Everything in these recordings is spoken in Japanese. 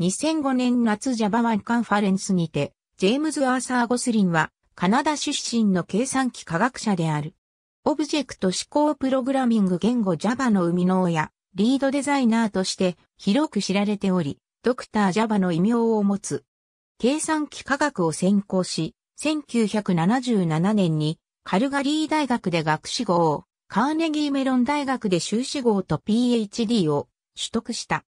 2005年夏 Java ワンカンファレンスにて、ジェームズ・アーサー・ゴスリンは、カナダ出身の計算機科学者である。オブジェクト思考プログラミング言語 Java の生みの親、リードデザイナーとして広く知られており、ドクター Java の異名を持つ。計算機科学を専攻し、1977年にカルガリー大学で学士号、カーネギーメロン大学で修士号と PhD を取得した。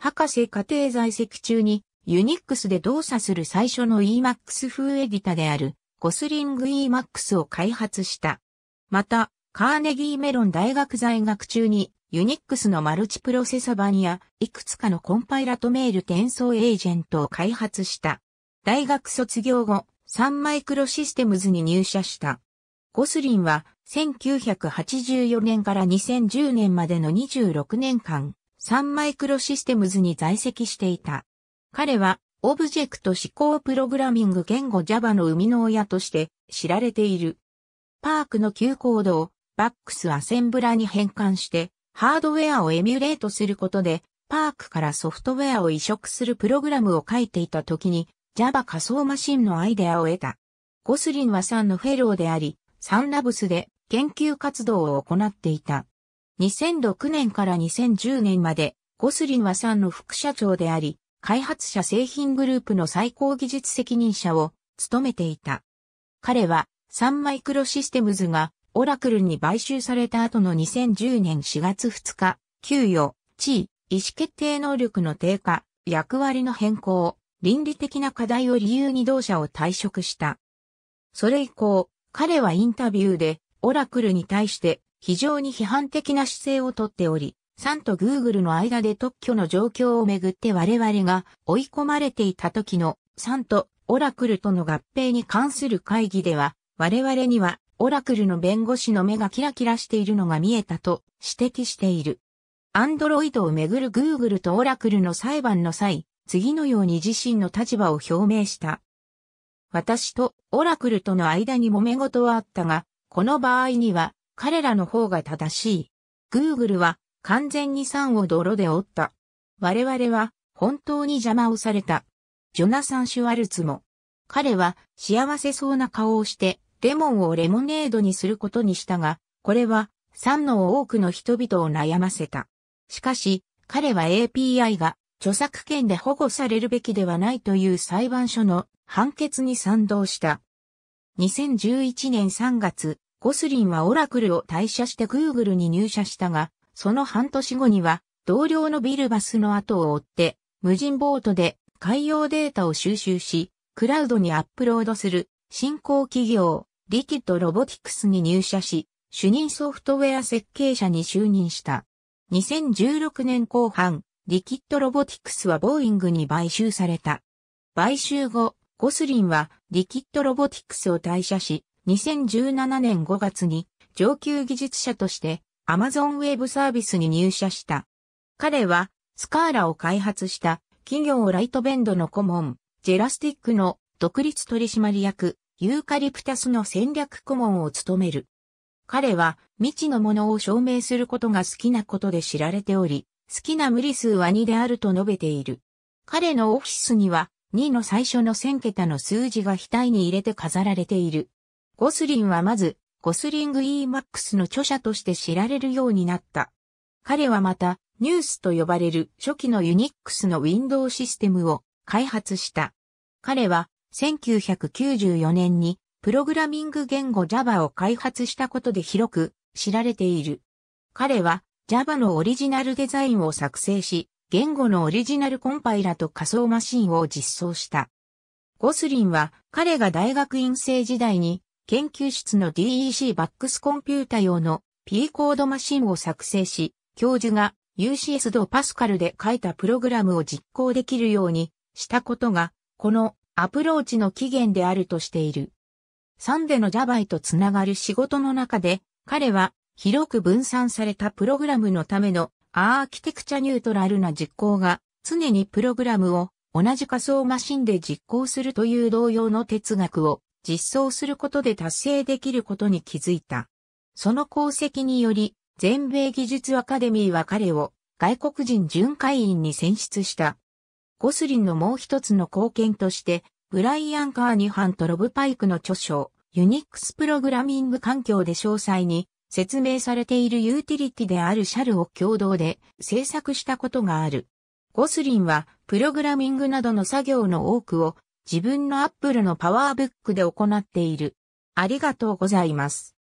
博士家庭在籍中に、ユニックスで動作する最初の e m a x 風エディタである、ゴスリング e m a x を開発した。また、カーネギーメロン大学在学中に、ユニックスのマルチプロセサ版や、いくつかのコンパイラとメール転送エージェントを開発した。大学卒業後、サンマイクロシステムズに入社した。ゴスリンは1984年から2010年までの26年間、サンマイクロシステムズに在籍していた。彼は、オブジェクト思考プログラミング言語 Java の生みの親として知られている。パークの旧コードをバックスアセンブラに変換して、ハードウェアをエミュレートすることで、パークからソフトウェアを移植するプログラムを書いていた時に、Java 仮想マシンのアイデアを得た。ゴスリンはサンのフェローであり、サンラブスで研究活動を行っていた。2006年から2010年まで、ゴスリンはさんの副社長であり、開発者製品グループの最高技術責任者を務めていた。彼は、サンマイクロシステムズがオラクルに買収された後の2010年4月2日、給与、地位、意思決定能力の低下、役割の変更、倫理的な課題を理由に同社を退職した。それ以降、彼はインタビューで、オラクルに対して非常に批判的な姿勢をとっており、サンとグーグルの間で特許の状況をめぐって我々が追い込まれていた時のサンとオラクルとの合併に関する会議では、我々にはオラクルの弁護士の目がキラキラしているのが見えたと指摘している。アンドロイドをめぐるグーグルとオラクルの裁判の際、次のように自身の立場を表明した。私とオラクルとの間に揉め事はあったが、この場合には彼らの方が正しい。Google は完全に酸を泥で折った。我々は本当に邪魔をされた。ジョナサン・シュワルツも。彼は幸せそうな顔をしてレモンをレモネードにすることにしたが、これは酸の多くの人々を悩ませた。しかし、彼は API が著作権で保護されるべきではないという裁判所の判決に賛同した。2011年3月、ゴスリンはオラクルを退社してグーグルに入社したが、その半年後には、同僚のビルバスの後を追って、無人ボートで海洋データを収集し、クラウドにアップロードする新興企業、リキッドロボティクスに入社し、主任ソフトウェア設計者に就任した。2016年後半、リキッドロボティクスはボーイングに買収された。買収後、ゴスリンはリキッドロボティクスを退社し、2017年5月に上級技術者としてアマゾンウェブサービスに入社した。彼はスカーラを開発した企業ライトベンドの顧問、ジェラスティックの独立取締役、ユーカリプタスの戦略顧問を務める。彼は未知のものを証明することが好きなことで知られており、好きな無理数は2であると述べている。彼のオフィスには2の最初の1000桁の数字が額に入れて飾られている。ゴスリンはまず、ゴスリング E m a x の著者として知られるようになった。彼はまた、ニュースと呼ばれる初期のユニックスの w i n d o w システムを開発した。彼は、1994年に、プログラミング言語 Java を開発したことで広く知られている。彼は、Java のオリジナルデザインを作成し、言語のオリジナルコンパイラと仮想マシンを実装した。ゴスリンは彼が大学院生時代に研究室の DEC バックスコンピュータ用の P コードマシンを作成し、教授が UCS ドパスカルで書いたプログラムを実行できるようにしたことが、このアプローチの起源であるとしている。サンデのジャバイとつながる仕事の中で、彼は広く分散されたプログラムのためのアーキテクチャニュートラルな実行が常にプログラムを同じ仮想マシンで実行するという同様の哲学を実装することで達成できることに気づいた。その功績により、全米技術アカデミーは彼を外国人巡回員に選出した。ゴスリンのもう一つの貢献として、ブライアン・カーニハンとロブ・パイクの著書、ユニックスプログラミング環境で詳細に説明されているユーティリティであるシャルを共同で制作したことがある。ゴスリンは、プログラミングなどの作業の多くを自分の Apple のパワーブックで行っている。ありがとうございます。